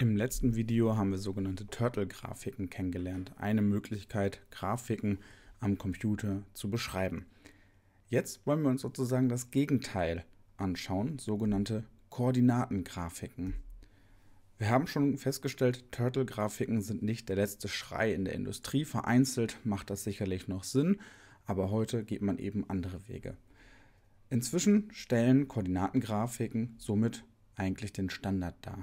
Im letzten Video haben wir sogenannte Turtle-Grafiken kennengelernt, eine Möglichkeit, Grafiken am Computer zu beschreiben. Jetzt wollen wir uns sozusagen das Gegenteil anschauen, sogenannte Koordinatengrafiken. Wir haben schon festgestellt, Turtle-Grafiken sind nicht der letzte Schrei in der Industrie. Vereinzelt macht das sicherlich noch Sinn, aber heute geht man eben andere Wege. Inzwischen stellen Koordinatengrafiken somit eigentlich den Standard dar.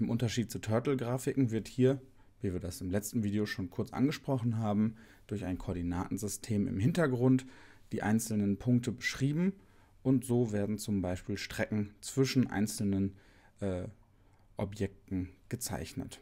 Im Unterschied zu Turtle-Grafiken wird hier, wie wir das im letzten Video schon kurz angesprochen haben, durch ein Koordinatensystem im Hintergrund die einzelnen Punkte beschrieben und so werden zum Beispiel Strecken zwischen einzelnen äh, Objekten gezeichnet.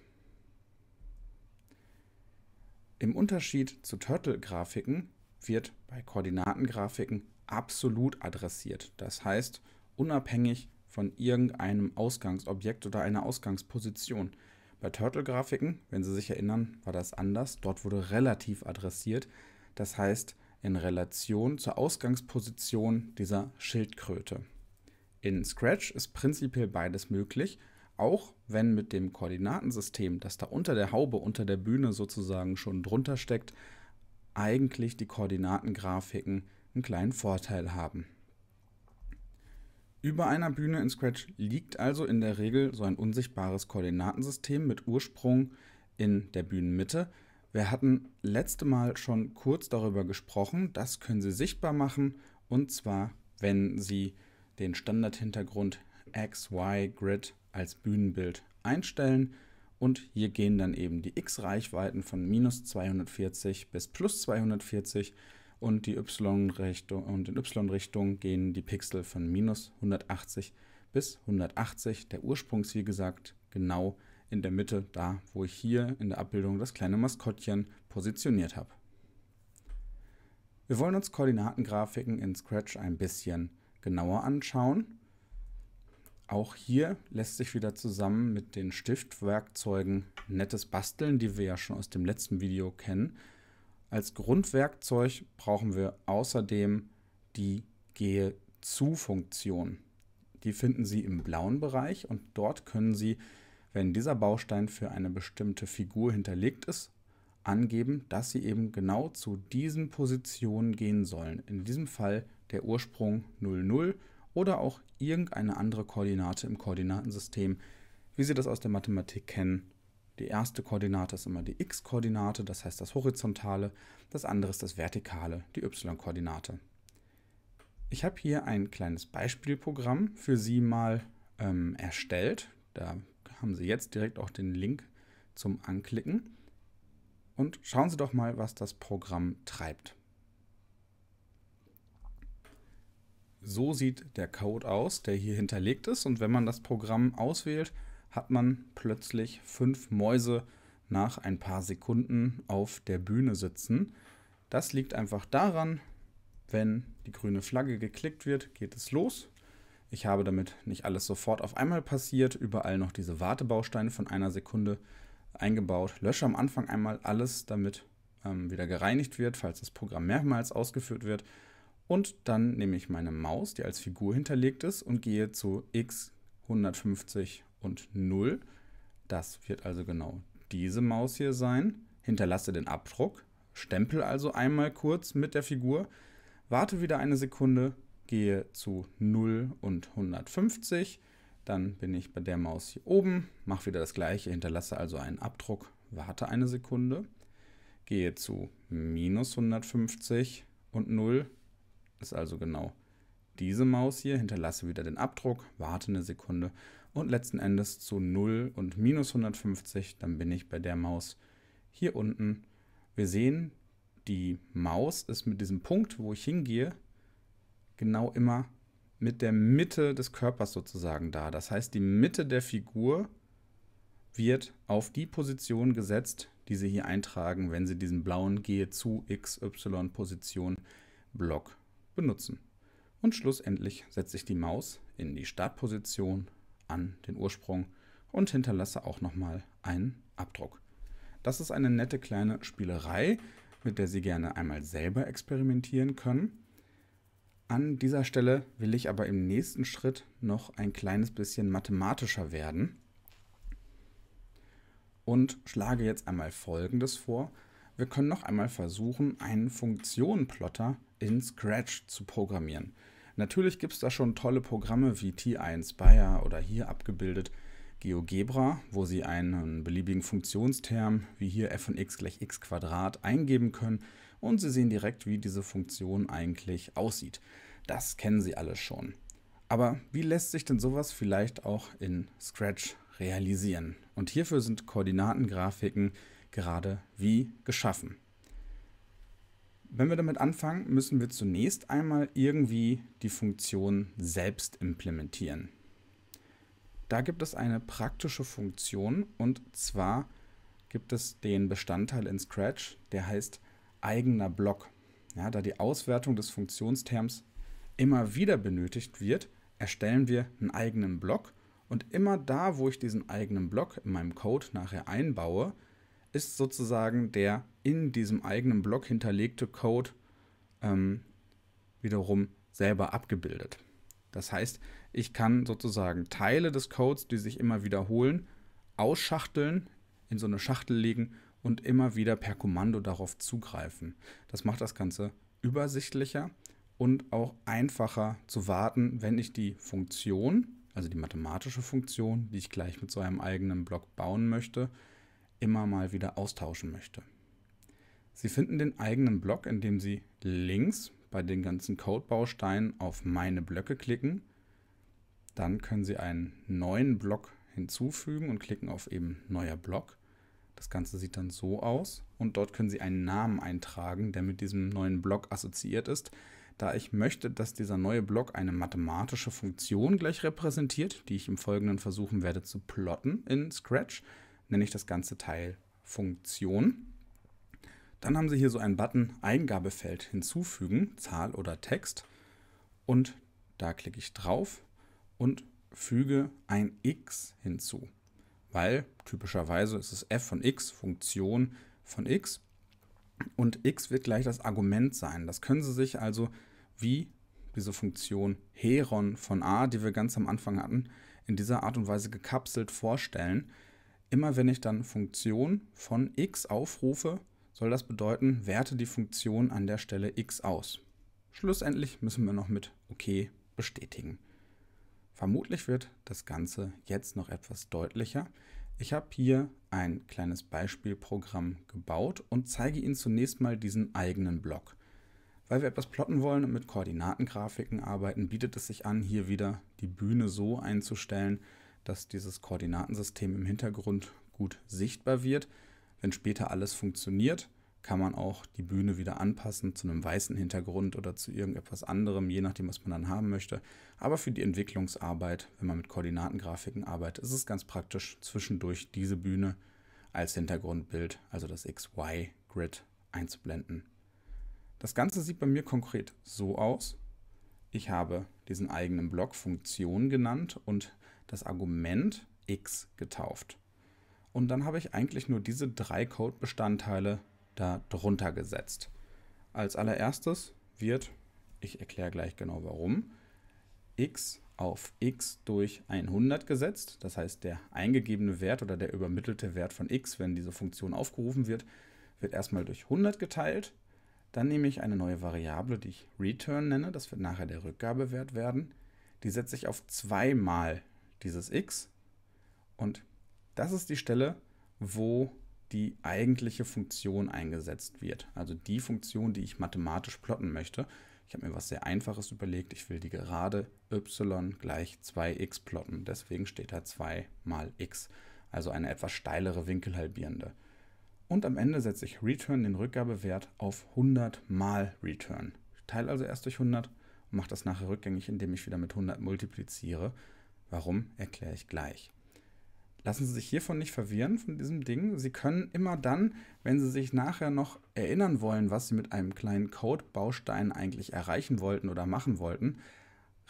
Im Unterschied zu Turtle-Grafiken wird bei Koordinatengrafiken absolut adressiert. Das heißt, unabhängig von irgendeinem Ausgangsobjekt oder einer Ausgangsposition. Bei Turtle-Grafiken, wenn Sie sich erinnern, war das anders. Dort wurde relativ adressiert, das heißt in Relation zur Ausgangsposition dieser Schildkröte. In Scratch ist prinzipiell beides möglich, auch wenn mit dem Koordinatensystem, das da unter der Haube, unter der Bühne sozusagen schon drunter steckt, eigentlich die Koordinatengrafiken einen kleinen Vorteil haben. Über einer Bühne in Scratch liegt also in der Regel so ein unsichtbares Koordinatensystem mit Ursprung in der Bühnenmitte. Wir hatten letzte Mal schon kurz darüber gesprochen, das können Sie sichtbar machen und zwar, wenn Sie den Standardhintergrund XY Grid als Bühnenbild einstellen und hier gehen dann eben die X-Reichweiten von minus 240 bis plus 240 und, die y -Richtung, und in y-Richtung gehen die Pixel von minus 180 bis 180, der Ursprung ist, wie gesagt genau in der Mitte, da wo ich hier in der Abbildung das kleine Maskottchen positioniert habe. Wir wollen uns Koordinatengrafiken in Scratch ein bisschen genauer anschauen. Auch hier lässt sich wieder zusammen mit den Stiftwerkzeugen nettes Basteln, die wir ja schon aus dem letzten Video kennen, als Grundwerkzeug brauchen wir außerdem die Gehe-zu-Funktion. Die finden Sie im blauen Bereich und dort können Sie, wenn dieser Baustein für eine bestimmte Figur hinterlegt ist, angeben, dass Sie eben genau zu diesen Positionen gehen sollen. In diesem Fall der Ursprung 00 oder auch irgendeine andere Koordinate im Koordinatensystem, wie Sie das aus der Mathematik kennen die erste Koordinate ist immer die x-Koordinate, das heißt das horizontale, das andere ist das vertikale, die y-Koordinate. Ich habe hier ein kleines Beispielprogramm für Sie mal ähm, erstellt. Da haben Sie jetzt direkt auch den Link zum Anklicken. Und schauen Sie doch mal, was das Programm treibt. So sieht der Code aus, der hier hinterlegt ist. Und wenn man das Programm auswählt, hat man plötzlich fünf Mäuse nach ein paar Sekunden auf der Bühne sitzen. Das liegt einfach daran, wenn die grüne Flagge geklickt wird, geht es los. Ich habe damit nicht alles sofort auf einmal passiert, überall noch diese Wartebausteine von einer Sekunde eingebaut. Lösche am Anfang einmal alles, damit ähm, wieder gereinigt wird, falls das Programm mehrmals ausgeführt wird. Und dann nehme ich meine Maus, die als Figur hinterlegt ist, und gehe zu x150 und 0. Das wird also genau diese Maus hier sein. Hinterlasse den Abdruck, stempel also einmal kurz mit der Figur, warte wieder eine Sekunde, gehe zu 0 und 150, dann bin ich bei der Maus hier oben, mache wieder das gleiche, hinterlasse also einen Abdruck, warte eine Sekunde, gehe zu minus 150 und 0, ist also genau 0 diese Maus hier, hinterlasse wieder den Abdruck, warte eine Sekunde und letzten Endes zu 0 und minus 150, dann bin ich bei der Maus hier unten. Wir sehen, die Maus ist mit diesem Punkt, wo ich hingehe, genau immer mit der Mitte des Körpers sozusagen da. Das heißt, die Mitte der Figur wird auf die Position gesetzt, die Sie hier eintragen, wenn Sie diesen blauen Gehe zu XY Position Block benutzen. Und schlussendlich setze ich die Maus in die Startposition an den Ursprung und hinterlasse auch nochmal einen Abdruck. Das ist eine nette kleine Spielerei, mit der Sie gerne einmal selber experimentieren können. An dieser Stelle will ich aber im nächsten Schritt noch ein kleines bisschen mathematischer werden und schlage jetzt einmal Folgendes vor. Wir können noch einmal versuchen, einen Funktionenplotter in Scratch zu programmieren. Natürlich gibt es da schon tolle Programme wie TI Inspire oder hier abgebildet GeoGebra, wo Sie einen beliebigen Funktionsterm wie hier f von x gleich x Quadrat eingeben können und Sie sehen direkt, wie diese Funktion eigentlich aussieht. Das kennen Sie alle schon. Aber wie lässt sich denn sowas vielleicht auch in Scratch realisieren? Und hierfür sind Koordinatengrafiken gerade wie geschaffen. Wenn wir damit anfangen, müssen wir zunächst einmal irgendwie die Funktion selbst implementieren. Da gibt es eine praktische Funktion und zwar gibt es den Bestandteil in Scratch, der heißt eigener Block. Ja, da die Auswertung des Funktionsterms immer wieder benötigt wird, erstellen wir einen eigenen Block und immer da, wo ich diesen eigenen Block in meinem Code nachher einbaue, ist sozusagen der in diesem eigenen Block hinterlegte Code ähm, wiederum selber abgebildet. Das heißt, ich kann sozusagen Teile des Codes, die sich immer wiederholen, ausschachteln, in so eine Schachtel legen und immer wieder per Kommando darauf zugreifen. Das macht das Ganze übersichtlicher und auch einfacher zu warten, wenn ich die Funktion, also die mathematische Funktion, die ich gleich mit so einem eigenen Block bauen möchte, immer mal wieder austauschen möchte. Sie finden den eigenen Blog, indem Sie links bei den ganzen Codebausteinen auf Meine Blöcke klicken. Dann können Sie einen neuen Block hinzufügen und klicken auf eben Neuer Block. Das Ganze sieht dann so aus und dort können Sie einen Namen eintragen, der mit diesem neuen Block assoziiert ist. Da ich möchte, dass dieser neue Block eine mathematische Funktion gleich repräsentiert, die ich im Folgenden versuchen werde zu plotten in Scratch, nenne ich das ganze Teil Funktion. Dann haben Sie hier so einen Button Eingabefeld hinzufügen, Zahl oder Text. Und da klicke ich drauf und füge ein x hinzu, weil typischerweise ist es f von x, Funktion von x. Und x wird gleich das Argument sein. Das können Sie sich also wie diese Funktion Heron von a, die wir ganz am Anfang hatten, in dieser Art und Weise gekapselt vorstellen immer wenn ich dann Funktion von x aufrufe, soll das bedeuten, werte die Funktion an der Stelle x aus. Schlussendlich müssen wir noch mit OK bestätigen. Vermutlich wird das Ganze jetzt noch etwas deutlicher. Ich habe hier ein kleines Beispielprogramm gebaut und zeige Ihnen zunächst mal diesen eigenen Block. Weil wir etwas plotten wollen und mit Koordinatengrafiken arbeiten, bietet es sich an, hier wieder die Bühne so einzustellen, dass dieses Koordinatensystem im Hintergrund gut sichtbar wird. Wenn später alles funktioniert, kann man auch die Bühne wieder anpassen zu einem weißen Hintergrund oder zu irgendetwas anderem, je nachdem, was man dann haben möchte. Aber für die Entwicklungsarbeit, wenn man mit Koordinatengrafiken arbeitet, ist es ganz praktisch, zwischendurch diese Bühne als Hintergrundbild, also das XY-Grid, einzublenden. Das Ganze sieht bei mir konkret so aus. Ich habe diesen eigenen Block Funktion genannt und das Argument x getauft. Und dann habe ich eigentlich nur diese drei Code-Bestandteile da drunter gesetzt. Als allererstes wird, ich erkläre gleich genau warum, x auf x durch 100 gesetzt. Das heißt, der eingegebene Wert oder der übermittelte Wert von x, wenn diese Funktion aufgerufen wird, wird erstmal durch 100 geteilt. Dann nehme ich eine neue Variable, die ich return nenne. Das wird nachher der Rückgabewert werden. Die setze ich auf zweimal dieses x. Und das ist die Stelle, wo die eigentliche Funktion eingesetzt wird. Also die Funktion, die ich mathematisch plotten möchte. Ich habe mir was sehr Einfaches überlegt. Ich will die Gerade y gleich 2x plotten. Deswegen steht da 2 mal x. Also eine etwas steilere Winkelhalbierende. Und am Ende setze ich return den Rückgabewert auf 100 mal return. Ich teile also erst durch 100 und mache das nachher rückgängig, indem ich wieder mit 100 multipliziere. Warum, erkläre ich gleich. Lassen Sie sich hiervon nicht verwirren, von diesem Ding. Sie können immer dann, wenn Sie sich nachher noch erinnern wollen, was Sie mit einem kleinen Code-Baustein eigentlich erreichen wollten oder machen wollten,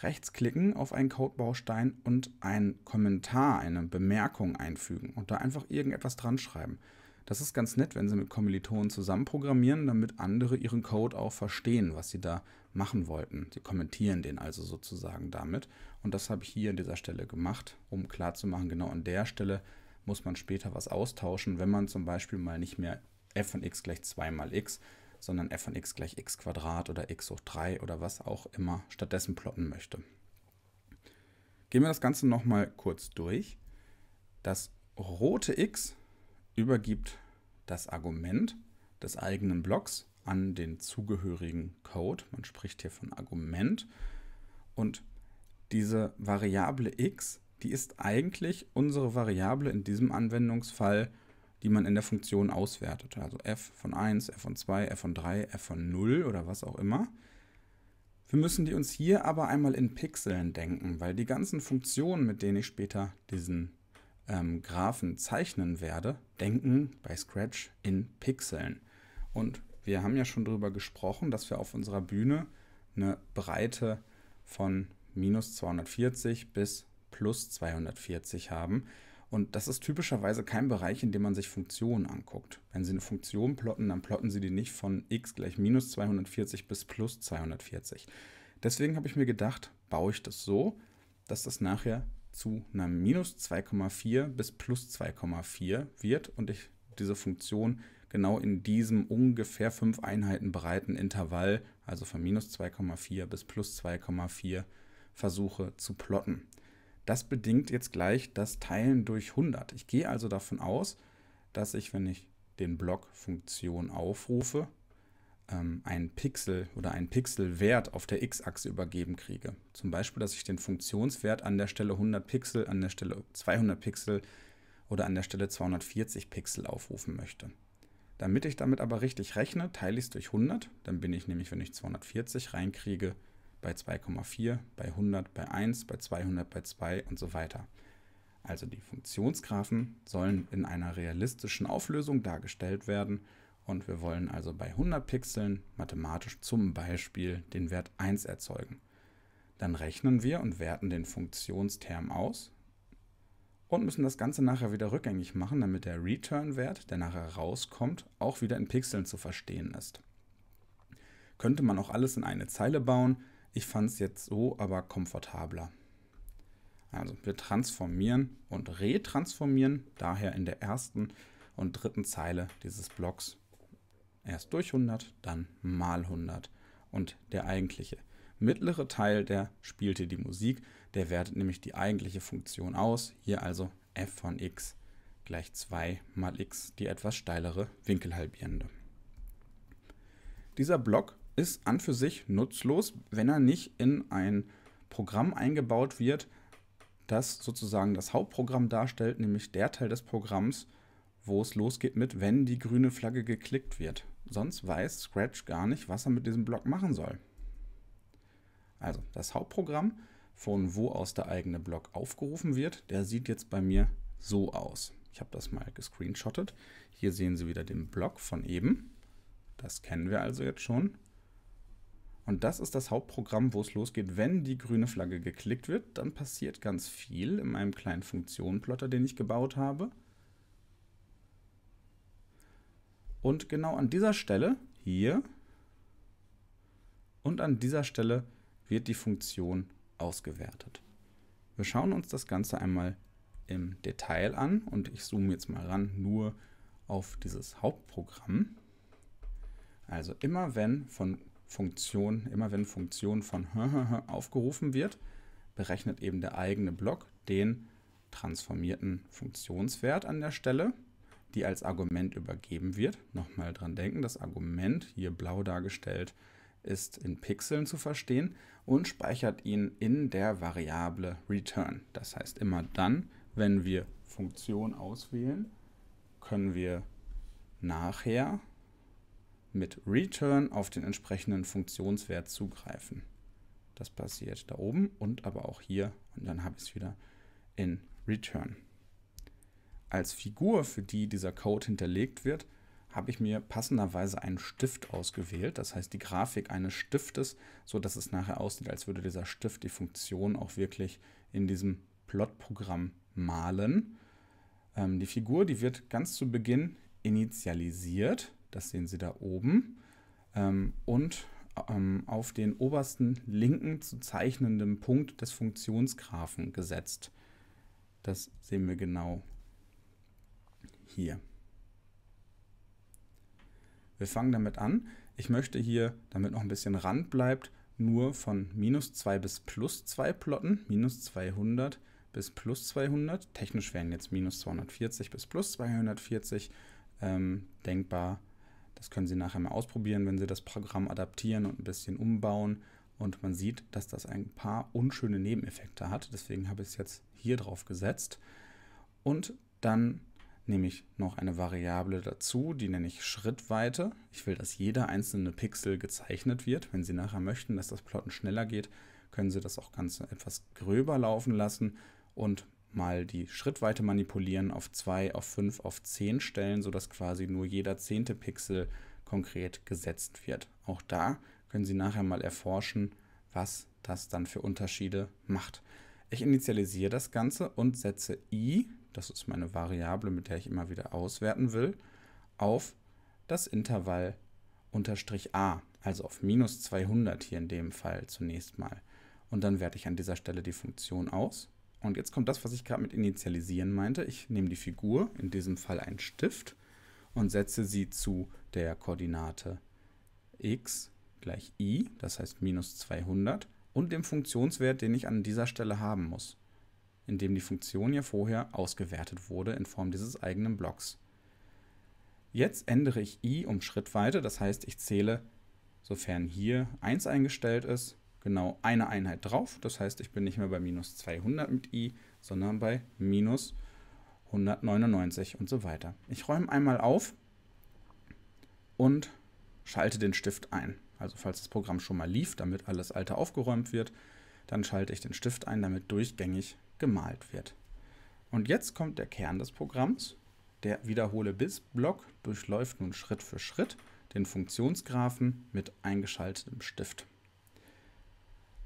rechtsklicken auf einen Codebaustein und einen Kommentar, eine Bemerkung einfügen und da einfach irgendetwas dran schreiben. Das ist ganz nett, wenn sie mit Kommilitonen zusammen programmieren, damit andere ihren Code auch verstehen, was sie da machen wollten. Sie kommentieren den also sozusagen damit. Und das habe ich hier an dieser Stelle gemacht, um klarzumachen, genau an der Stelle muss man später was austauschen, wenn man zum Beispiel mal nicht mehr f von x gleich 2 mal x, sondern f von x gleich x Quadrat oder x hoch 3 oder was auch immer stattdessen plotten möchte. Gehen wir das Ganze nochmal kurz durch. Das rote x übergibt das Argument des eigenen Blocks an den zugehörigen Code. Man spricht hier von Argument. Und diese Variable x, die ist eigentlich unsere Variable in diesem Anwendungsfall, die man in der Funktion auswertet. Also f von 1, f von 2, f von 3, f von 0 oder was auch immer. Wir müssen die uns hier aber einmal in Pixeln denken, weil die ganzen Funktionen, mit denen ich später diesen ähm, Graphen zeichnen werde, denken bei Scratch in Pixeln. Und wir haben ja schon darüber gesprochen, dass wir auf unserer Bühne eine Breite von minus 240 bis plus 240 haben. Und das ist typischerweise kein Bereich, in dem man sich Funktionen anguckt. Wenn Sie eine Funktion plotten, dann plotten Sie die nicht von x gleich minus 240 bis plus 240. Deswegen habe ich mir gedacht, baue ich das so, dass das nachher zu einer minus 2,4 bis plus 2,4 wird und ich diese Funktion genau in diesem ungefähr 5 Einheiten breiten Intervall, also von minus 2,4 bis plus 2,4, versuche zu plotten. Das bedingt jetzt gleich das Teilen durch 100. Ich gehe also davon aus, dass ich, wenn ich den Block Funktion aufrufe, ähm, einen Pixel oder einen Pixelwert auf der x-Achse übergeben kriege. Zum Beispiel, dass ich den Funktionswert an der Stelle 100 Pixel, an der Stelle 200 Pixel oder an der Stelle 240 Pixel aufrufen möchte. Damit ich damit aber richtig rechne, teile ich es durch 100, dann bin ich nämlich, wenn ich 240 reinkriege, bei 2,4, bei 100, bei 1, bei 200, bei 2 und so weiter. Also die Funktionsgraphen sollen in einer realistischen Auflösung dargestellt werden und wir wollen also bei 100 Pixeln mathematisch zum Beispiel den Wert 1 erzeugen. Dann rechnen wir und werten den Funktionsterm aus und müssen das Ganze nachher wieder rückgängig machen, damit der Return-Wert, der nachher rauskommt, auch wieder in Pixeln zu verstehen ist. Könnte man auch alles in eine Zeile bauen, ich fand es jetzt so aber komfortabler. Also wir transformieren und retransformieren daher in der ersten und dritten Zeile dieses Blocks Erst durch 100, dann mal 100. Und der eigentliche mittlere Teil, der spielte die Musik, der wertet nämlich die eigentliche Funktion aus. Hier also f von x gleich 2 mal x, die etwas steilere Winkelhalbierende. Dieser Block ist an für sich nutzlos, wenn er nicht in ein Programm eingebaut wird, das sozusagen das Hauptprogramm darstellt, nämlich der Teil des Programms, wo es losgeht mit, wenn die grüne Flagge geklickt wird. Sonst weiß Scratch gar nicht, was er mit diesem Block machen soll. Also das Hauptprogramm, von wo aus der eigene Block aufgerufen wird, der sieht jetzt bei mir so aus. Ich habe das mal gescreenshottet. Hier sehen Sie wieder den Block von eben. Das kennen wir also jetzt schon. Und das ist das Hauptprogramm, wo es losgeht. Wenn die grüne Flagge geklickt wird, dann passiert ganz viel in meinem kleinen Funktionenplotter, den ich gebaut habe. Und genau an dieser Stelle hier und an dieser Stelle wird die Funktion ausgewertet. Wir schauen uns das Ganze einmal im Detail an und ich zoome jetzt mal ran nur auf dieses Hauptprogramm. Also immer wenn von Funktion, immer wenn Funktion von aufgerufen wird, berechnet eben der eigene Block den transformierten Funktionswert an der Stelle die als Argument übergeben wird. Nochmal dran denken, das Argument, hier blau dargestellt, ist in Pixeln zu verstehen und speichert ihn in der Variable return. Das heißt, immer dann, wenn wir Funktion auswählen, können wir nachher mit return auf den entsprechenden Funktionswert zugreifen. Das passiert da oben und aber auch hier und dann habe ich es wieder in return. Als Figur, für die dieser Code hinterlegt wird, habe ich mir passenderweise einen Stift ausgewählt, das heißt die Grafik eines Stiftes, so dass es nachher aussieht, als würde dieser Stift die Funktion auch wirklich in diesem Plot-Programm malen. Ähm, die Figur, die wird ganz zu Beginn initialisiert, das sehen Sie da oben, ähm, und ähm, auf den obersten linken zu zeichnenden Punkt des Funktionsgrafen gesetzt. Das sehen wir genau hier hier. Wir fangen damit an. Ich möchte hier, damit noch ein bisschen Rand bleibt, nur von minus 2 bis plus 2 plotten. Minus 200 bis plus 200. Technisch wären jetzt minus 240 bis plus 240 ähm, denkbar. Das können Sie nachher mal ausprobieren, wenn Sie das Programm adaptieren und ein bisschen umbauen. Und man sieht, dass das ein paar unschöne Nebeneffekte hat. Deswegen habe ich es jetzt hier drauf gesetzt. Und dann nehme ich noch eine Variable dazu, die nenne ich Schrittweite. Ich will, dass jeder einzelne Pixel gezeichnet wird. Wenn Sie nachher möchten, dass das Plotten schneller geht, können Sie das auch ganz etwas gröber laufen lassen und mal die Schrittweite manipulieren auf 2, auf 5, auf 10 stellen, sodass quasi nur jeder zehnte Pixel konkret gesetzt wird. Auch da können Sie nachher mal erforschen, was das dann für Unterschiede macht. Ich initialisiere das Ganze und setze i das ist meine Variable, mit der ich immer wieder auswerten will, auf das Intervall unterstrich a, also auf minus 200 hier in dem Fall zunächst mal. Und dann werte ich an dieser Stelle die Funktion aus. Und jetzt kommt das, was ich gerade mit initialisieren meinte. Ich nehme die Figur, in diesem Fall einen Stift, und setze sie zu der Koordinate x gleich i, das heißt minus 200, und dem Funktionswert, den ich an dieser Stelle haben muss in dem die Funktion ja vorher ausgewertet wurde in Form dieses eigenen Blocks. Jetzt ändere ich i um Schrittweite, das heißt, ich zähle, sofern hier 1 eingestellt ist, genau eine Einheit drauf. Das heißt, ich bin nicht mehr bei minus 200 mit i, sondern bei minus 199 und so weiter. Ich räume einmal auf und schalte den Stift ein. Also falls das Programm schon mal lief, damit alles alte aufgeräumt wird, dann schalte ich den Stift ein, damit durchgängig gemalt wird. Und jetzt kommt der Kern des Programms. Der Wiederhole bis Block durchläuft nun Schritt für Schritt den Funktionsgraphen mit eingeschaltetem Stift.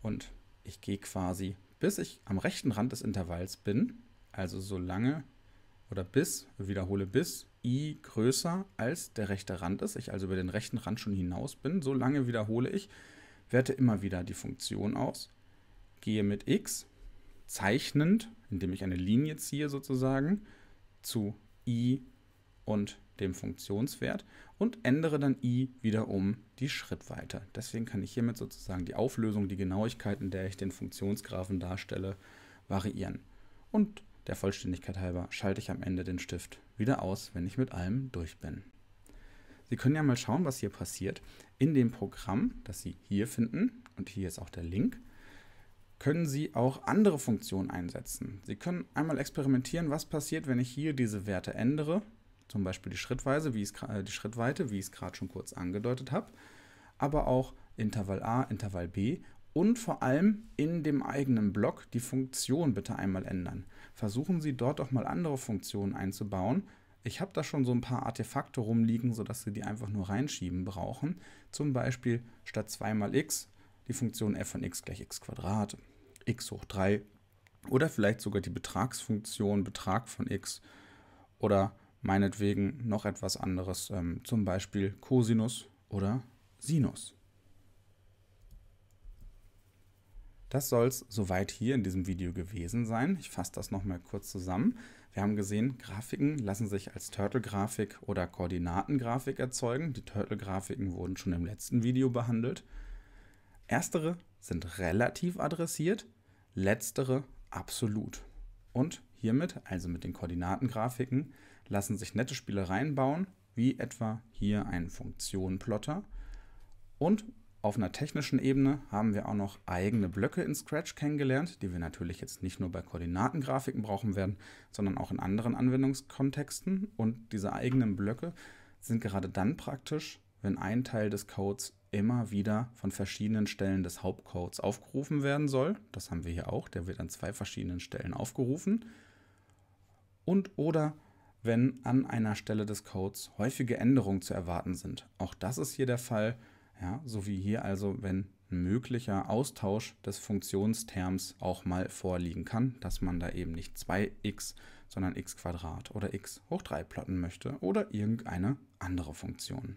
Und ich gehe quasi, bis ich am rechten Rand des Intervalls bin, also solange oder bis, wiederhole bis i größer als der rechte Rand ist, ich also über den rechten Rand schon hinaus bin, solange wiederhole ich, werte immer wieder die Funktion aus, gehe mit x zeichnend, indem ich eine Linie ziehe sozusagen, zu i und dem Funktionswert und ändere dann i wieder um die Schrittweite. Deswegen kann ich hiermit sozusagen die Auflösung, die Genauigkeit, in der ich den Funktionsgraphen darstelle, variieren. Und der Vollständigkeit halber schalte ich am Ende den Stift wieder aus, wenn ich mit allem durch bin. Sie können ja mal schauen, was hier passiert. In dem Programm, das Sie hier finden, und hier ist auch der Link, können Sie auch andere Funktionen einsetzen. Sie können einmal experimentieren, was passiert, wenn ich hier diese Werte ändere, zum Beispiel die, Schrittweise, wie äh, die Schrittweite, wie ich es gerade schon kurz angedeutet habe, aber auch Intervall A, Intervall B und vor allem in dem eigenen Block die Funktion bitte einmal ändern. Versuchen Sie dort auch mal andere Funktionen einzubauen. Ich habe da schon so ein paar Artefakte rumliegen, sodass Sie die einfach nur reinschieben brauchen. Zum Beispiel statt 2 mal x die Funktion f von x gleich x Quadrat x hoch 3 oder vielleicht sogar die Betragsfunktion Betrag von x oder meinetwegen noch etwas anderes, ähm, zum Beispiel Cosinus oder Sinus. Das soll es soweit hier in diesem Video gewesen sein. Ich fasse das nochmal kurz zusammen. Wir haben gesehen, Grafiken lassen sich als Turtle-Grafik oder Koordinatengrafik erzeugen. Die Turtle-Grafiken wurden schon im letzten Video behandelt. Erstere sind relativ adressiert, Letztere absolut. Und hiermit, also mit den Koordinatengrafiken, lassen sich nette Spielereien bauen, wie etwa hier einen Funktionenplotter. Und auf einer technischen Ebene haben wir auch noch eigene Blöcke in Scratch kennengelernt, die wir natürlich jetzt nicht nur bei Koordinatengrafiken brauchen werden, sondern auch in anderen Anwendungskontexten. Und diese eigenen Blöcke sind gerade dann praktisch, wenn ein Teil des Codes immer wieder von verschiedenen Stellen des Hauptcodes aufgerufen werden soll. Das haben wir hier auch. Der wird an zwei verschiedenen Stellen aufgerufen. Und oder wenn an einer Stelle des Codes häufige Änderungen zu erwarten sind. Auch das ist hier der Fall. Ja, so wie hier also, wenn ein möglicher Austausch des Funktionsterms auch mal vorliegen kann, dass man da eben nicht 2x, sondern x Quadrat oder x hoch 3 plotten möchte oder irgendeine andere Funktion.